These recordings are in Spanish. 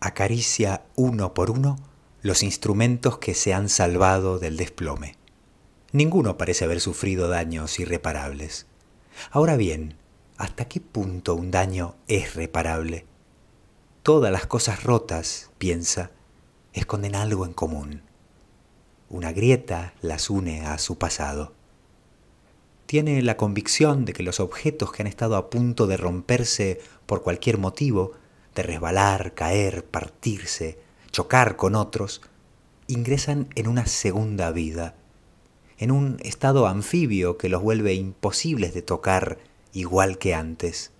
acaricia uno por uno los instrumentos que se han salvado del desplome. Ninguno parece haber sufrido daños irreparables. Ahora bien, ¿hasta qué punto un daño es reparable? Todas las cosas rotas, piensa, esconden algo en común. Una grieta las une a su pasado. Tiene la convicción de que los objetos que han estado a punto de romperse por cualquier motivo resbalar, caer, partirse, chocar con otros, ingresan en una segunda vida, en un estado anfibio que los vuelve imposibles de tocar igual que antes.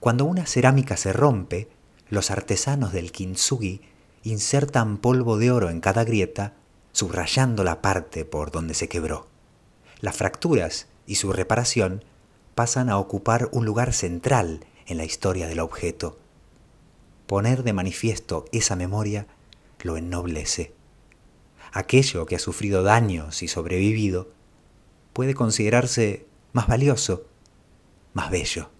Cuando una cerámica se rompe, los artesanos del kintsugi insertan polvo de oro en cada grieta, subrayando la parte por donde se quebró. Las fracturas y su reparación pasan a ocupar un lugar central en la historia del objeto. Poner de manifiesto esa memoria lo ennoblece. Aquello que ha sufrido daños y sobrevivido puede considerarse más valioso, más bello.